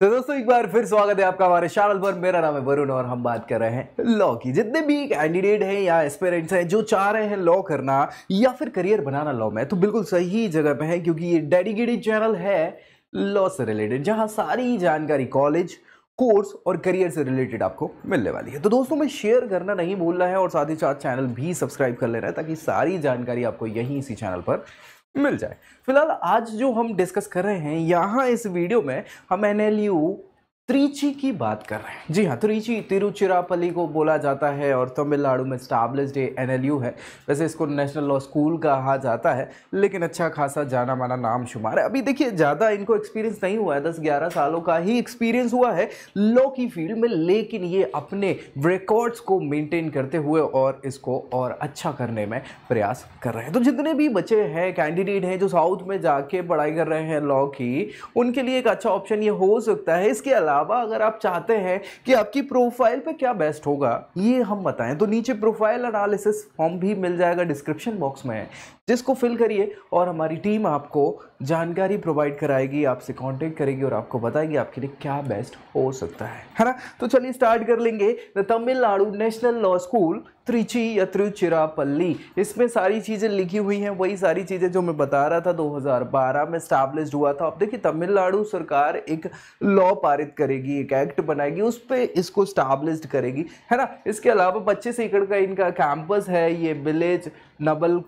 तो दोस्तों एक बार फिर स्वागत है आपका हमारे चैनल पर मेरा नाम है वरुण और हम बात कर रहे हैं लॉ की जितने भी कैंडिडेट हैं या एस्पेरेंट्स हैं जो चाह रहे हैं लॉ करना या फिर करियर बनाना लॉ में तो बिल्कुल सही जगह पे है क्योंकि ये डेडिकेटेड चैनल है लॉ से रिलेटेड जहाँ सारी जानकारी कॉलेज कोर्स और करियर से रिलेटेड आपको मिलने वाली है तो दोस्तों मैं शेयर करना नहीं भूल रहा है और साथ ही साथ चैनल भी सब्सक्राइब कर ले रहा है ताकि सारी जानकारी आपको यहीं इसी चैनल पर मिल जाए फिलहाल आज जो हम डिस्कस कर रहे हैं यहाँ इस वीडियो में हम एन त्रिची की बात कर रहे हैं जी हाँ त्रिची तिरुचिरापल्ली को बोला जाता है और तमिलनाडु में स्टाब्लिस्ड यू है वैसे इसको नेशनल लॉ स्कूल कहा जाता है लेकिन अच्छा खासा जाना माना नाम शुमार है अभी देखिए ज़्यादा इनको एक्सपीरियंस नहीं हुआ है दस ग्यारह सालों का ही एक्सपीरियंस हुआ है लॉ की फील्ड में लेकिन ये अपने रिकॉर्ड्स को मेनटेन करते हुए और इसको और अच्छा करने में प्रयास कर रहे हैं तो जितने भी बच्चे हैं कैंडिडेट हैं जो साउथ में जाके पढ़ाई कर रहे हैं लॉ की उनके लिए एक अच्छा ऑप्शन ये हो सकता है इसके अलावा अलावा अगर आप चाहते हैं कि आपकी प्रोफाइल पे क्या बेस्ट होगा ये हम बताएं तो नीचे प्रोफाइल एनालिसिस फॉर्म भी मिल जाएगा डिस्क्रिप्शन बॉक्स में जिसको फिल करिए और हमारी टीम आपको जानकारी प्रोवाइड कराएगी आपसे कांटेक्ट करेगी और आपको बताएगी आपके लिए क्या बेस्ट हो सकता है है ना तो चलिए स्टार्ट कर लेंगे the Tamil Nadu national law school Trichy या त्रिचिरापल्ली इसमें सारी चीज़ें लिखी हुई हैं वही सारी चीज़ें जो मैं बता रहा था 2012 में स्टैब्लिश हुआ था अब देखिए तमिलनाडु सरकार एक लॉ पारित करेगी एक एक्ट बनाएगी उस पर इसको स्टैब्लिश करेगी है ना इसके अलावा पच्चीस एकड़ का इनका कैंपस है ये विलेज नबल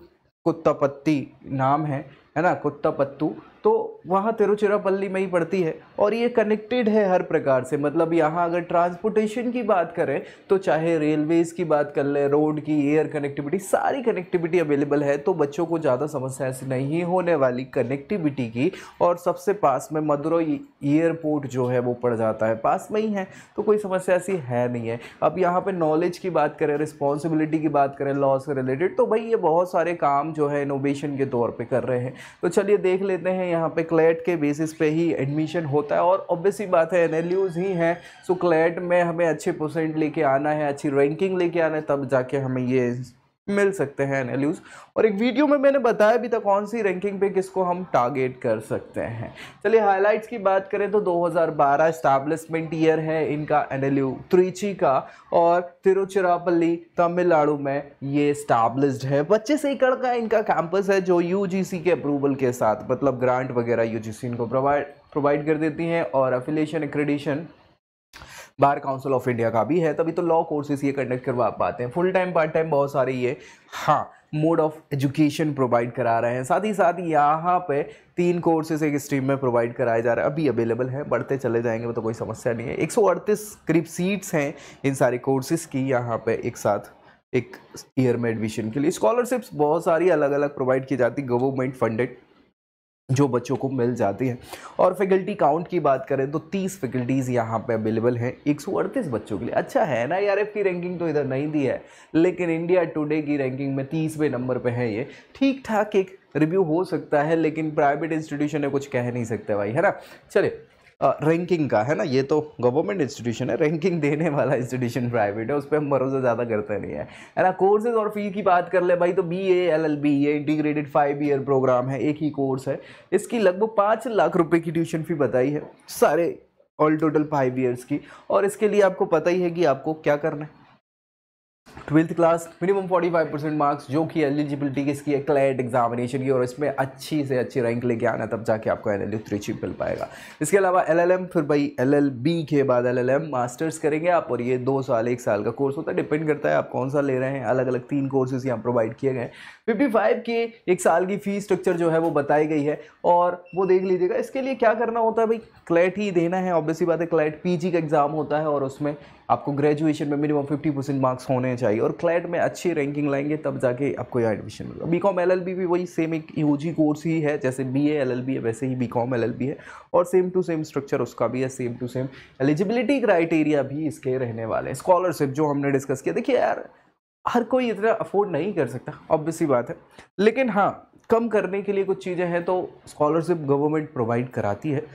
कुत्तापत्ती नाम है है ना कुत्तापत्तू तो वहाँ तिरुचिरापल्ली में ही पड़ती है और ये कनेक्टेड है हर प्रकार से मतलब यहाँ अगर ट्रांसपोर्टेशन की बात करें तो चाहे रेलवेज़ की बात कर लें रोड की एयर कनेक्टिविटी सारी कनेक्टिविटी अवेलेबल है तो बच्चों को ज़्यादा समस्या नहीं होने वाली कनेक्टिविटी की और सबसे पास में मदुरई एयरपोर्ट जो है वो पड़ जाता है पास में ही है तो कोई समस्या ऐसी है नहीं है अब यहाँ पर नॉलेज की बात करें रिस्पॉन्सिबिलिटी की बात करें लॉ से रिलेटेड तो भाई ये बहुत सारे काम जो है इनोवेशन के तौर पर कर रहे हैं तो चलिए देख लेते हैं यहाँ पे क्लेट के बेसिस पे ही एडमिशन होता है और ऑब्वियसली बात है एन ही हैं सो क्लेट में हमें अच्छे परसेंट लेके आना है अच्छी रैंकिंग लेके आना है तब जाके हमें ये मिल सकते हैं एन और एक वीडियो में मैंने बताया भी था कौन सी रैंकिंग पे किसको हम टारगेट कर सकते हैं चलिए हाईलाइट्स की बात करें तो 2012 इस्टेब्लिशमेंट ईयर है इनका एन त्रिची का और तिरुचिरापल्ली तमिलनाडु में ये इस्टेब्लिश है पच्चीस एकड़ का इनका कैंपस है जो यू के अप्रूवल के साथ मतलब ग्रांट वगैरह यू इनको प्रोवाइड प्रोवाइड कर देती हैं और affiliation accreditation bar council of India का भी है तभी तो लॉ कोर्सेज ये कंडक्ट करवा पाते हैं फुल टाइम पार्ट टाइम बहुत सारे ये हाँ मोड ऑफ एजुकेशन प्रोवाइड करा रहे हैं साथ ही साथ यहाँ पे तीन कोर्सेज एक स्ट्रीम में प्रोवाइड कराए जा रहे हैं अभी अवेलेबल है बढ़ते चले जाएंगे तो कोई समस्या नहीं है एक सौ अड़तीस करीब सीट्स हैं इन सारे कोर्सेज़ की यहाँ पे एक साथ एक ईयर में एडमिशन के लिए स्कॉलरशिप्स बहुत सारी अलग अलग प्रोवाइड की जाती गवर्नमेंट फंडेड जो बच्चों को मिल जाती है और फैकल्टी काउंट की बात करें तो 30 फैकल्टीज़ यहाँ पे अवेलेबल हैं एक बच्चों के लिए अच्छा है ना यार की रैंकिंग तो इधर नहीं दी है लेकिन इंडिया टुडे की रैंकिंग में तीसवें नंबर पे है ये ठीक ठाक एक रिव्यू हो सकता है लेकिन प्राइवेट इंस्टीट्यूशन है कुछ कह नहीं सकते भाई है ना चलिए रैंकिंग का है ना ये तो गवर्नमेंट इंस्टीट्यूशन है रैंकिंग देने वाला इंस्टीट्यूशन प्राइवेट है उस पर हम भरोसा ज़्यादा करते नहीं है है ना कोर्सेज और फी की बात कर ले भाई तो B A L L B ये इंटीग्रेटेड फाइव ईयर प्रोग्राम है एक ही कोर्स है इसकी लगभग पाँच लाख रुपये की ट्यूशन फ़ी बताई है सारे ऑल टोटल फाइव ईयर्स की और इसके लिए आपको पता ही है कि आपको क्या करना है twelfth class minimum 45 percent marks जो कि एलिजिबिलिटी के इसकी क्लैट एग्जामिनेशन की और इसमें अच्छी से अच्छी रैंक लेके आना तब जाके आपको एन एल यू मिल पाएगा इसके अलावा एलएलएम फिर भाई एलएलबी के बाद एलएलएम मास्टर्स करेंगे आप और ये दो साल एक साल का कोर्स होता है डिपेंड करता है आप कौन सा ले रहे हैं अलग अलग तीन कोर्सेज यहाँ प्रोवाइड किए गए फिफ्टी फाइव के एक साल की फ़ी स्ट्रक्चर जो है वो बताई गई है और वो देख लीजिएगा इसके लिए क्या करना होता है भाई क्लैट ही देना है ऑब्वियसली बात है क्लैट पी का एग्ज़ाम होता है और उसमें आपको ग्रेजुएशन में मिनिमम फिफ्टी परसेंट मार्क्स होने चाहिए और क्लैट में अच्छी रैंकिंग लाएंगे तब जाके आपको यहाँ एडमिशन मिलेगा बी कॉम एल भी वही सेम एक यू कोर्स ही है जैसे बी ए एल है वैसे ही बी कॉम एल है और सेम टू सेम स्ट्रक्चर उसका भी है same to same eligibility criteria भी इसके रहने वाले हैं स्कॉलरशिप जो हमने डिस्कस किया देखिए यार हर कोई इतना अफोर्ड नहीं कर सकता ऑब्वियसली बात है लेकिन हाँ कम करने के लिए कुछ चीज़ें हैं तो स्कॉलरशिप गवर्नमेंट प्रोवाइड कराती है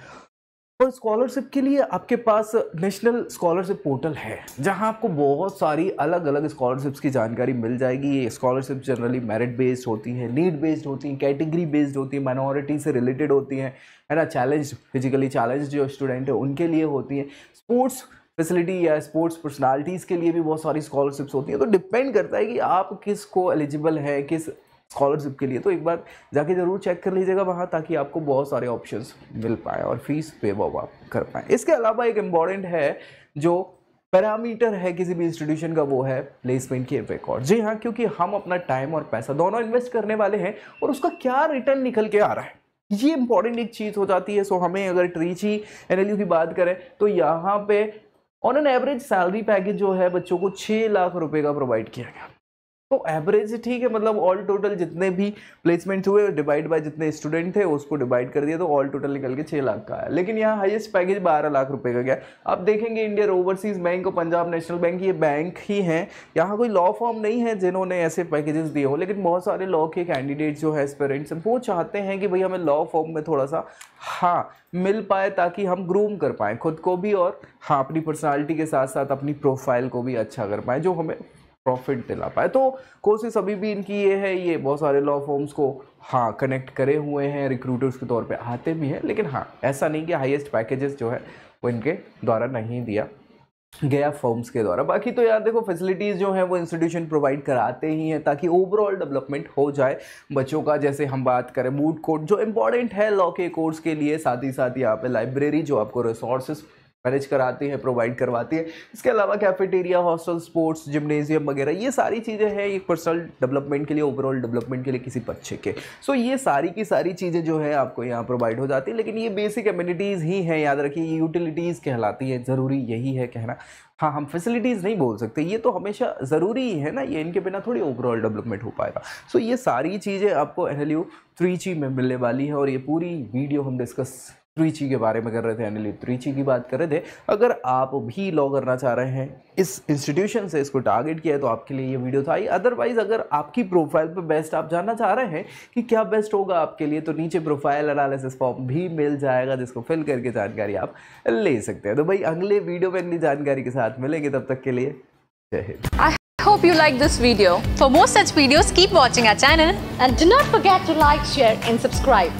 और स्कॉलरशिप के लिए आपके पास नेशनल स्कॉलरशिप पोर्टल है जहां आपको बहुत सारी अलग अलग स्कॉलरशिप्स की जानकारी मिल जाएगी ये स्कॉलरशिप जनरली मेरिट बेस्ड होती हैं नीड बेस्ड होती हैं कैटेगरी बेस्ड होती हैं माइनॉरिटी से रिलेटेड होती हैं है ना चैलेंज फिजिकली चैलेंज जो स्टूडेंट है उनके लिए होती हैं स्पोर्ट्स फैसिलिटी या स्पोर्ट्स पर्सनालिटीज़ के लिए भी बहुत सारी स्कॉलरशिप्स होती हैं तो डिपेंड करता है कि आप किस को एलिजिबल हैं किस स्कॉलरशिप के लिए तो एक बार जाके ज़रूर चेक कर लीजिएगा वहाँ ताकि आपको बहुत सारे ऑप्शन मिल पाए और फीस पे वो आप कर पाएँ इसके अलावा एक इम्पॉर्टेंट है जो पैरामीटर है किसी भी इंस्टीट्यूशन का वो है प्लेसमेंट के रिकॉर्ड जी हाँ क्योंकि हम अपना टाइम और पैसा दोनों इन्वेस्ट करने वाले हैं और उसका क्या रिटर्न निकल के आ रहा है ये इंपॉर्टेंट एक चीज़ हो जाती है सो हमें अगर ट्रीची एन की बात करें तो यहाँ पे on an average salary package जो है बच्चों को छः लाख रुपए का प्रोवाइड किया गया तो एवरेज ठीक है मतलब ऑल टोटल जितने भी प्लेसमेंट हुए डिवाइड बाय जितने स्टूडेंट थे उसको डिवाइड कर दिया तो ऑल टोटल निकल के छः लाख का आया लेकिन यहाँ हाईएस्ट पैकेज बारह लाख रुपए का गया अब देखेंगे इंडियन ओवरसीज बैंक और पंजाब नेशनल बैंक ये बैंक ही हैं यहाँ कोई लॉ फॉर्म नहीं है जिन्होंने ऐसे पैकेजेस दिए हो लेकिन बहुत सारे लॉ के कैंडिडेट जो है एस्पेरेंट्स वो चाहते हैं कि भाई हमें लॉ फॉर्म में थोड़ा सा हाँ मिल पाए ताकि हम ग्रूम कर पाएँ खुद को भी और हाँ अपनी पर्सनैलिटी के साथ साथ अपनी प्रोफाइल को भी अच्छा कर पाएँ जो हमें प्रॉफिट दिला पाए तो कोशिश अभी भी इनकी ये है ये बहुत सारे लॉ फॉर्म्स को हाँ कनेक्ट करे हुए हैं रिक्रूटर्स के तौर पे आते भी हैं लेकिन हाँ ऐसा नहीं कि हाईएस्ट पैकेजेस जो है वो इनके द्वारा नहीं दिया गया फॉर्म्स के द्वारा बाकी तो यार देखो फैसिलिटीज़ जो हैं वो इंस्टीट्यूशन प्रोवाइड कराते ही हैं ताकि ओवरऑल डेवलपमेंट हो जाए बच्चों का जैसे हम बात करें बूट कोड जो इंपॉर्टेंट है लॉ के कोर्स के लिए साथ ही साथ यहाँ पे लाइब्रेरी जो आपको रिसोर्सेस मैनेज कराती है प्रोवाइड करवाती है इसके अलावा कैफेटेरिया हॉस्टल स्पोर्ट्स जिमनेजियम वगैरह ये सारी चीज़ें हैं एक पर्सनल डेवलपमेंट के लिए ओवरऑल डेवलपमेंट के लिए किसी बच्चे के सो so, ये सारी की सारी चीज़ें जो है आपको यहाँ प्रोवाइड हो जाती है लेकिन ये बेसिक एम्यूनिटीज़ ही हैं याद रखिए ये यूटिलिटीज़ कहलाती है ज़रूरी यही है कहना हाँ हम फैसिलिटीज़ नहीं बोल सकते ये तो हमेशा ज़रूरी ही है ना ये इनके बिना थोड़ी ओवरऑल डेवलपमेंट हो पाएगा सो so, ये सारी चीज़ें आपको एन एल में मिलने वाली है और ये पूरी वीडियो हम डिस्कस त्रिची के बारे में कर रहे थे अनिल त्रिची की बात कर रहे थे अगर आप भी लॉ करना चाह रहे हैं इस इंस्टीट्यूशन से इसको टारगेट किया है तो आपके लिए ये वीडियो था आई अदरवाइज अगर आपकी प्रोफाइल पे बेस्ट आप जानना चाह रहे हैं कि क्या बेस्ट होगा आपके लिए तो नीचे प्रोफाइल एनालिसिस फॉर्म भी मिल जाएगा जिसको फिल करके जानकारी आप ले सकते हैं तो भाई अगले वीडियो में अगली जानकारी के साथ मिलेंगे तब तक के लिए जय Hind hope you like this video. For more such videos, keep watching our channel and do not forget to like, share and subscribe.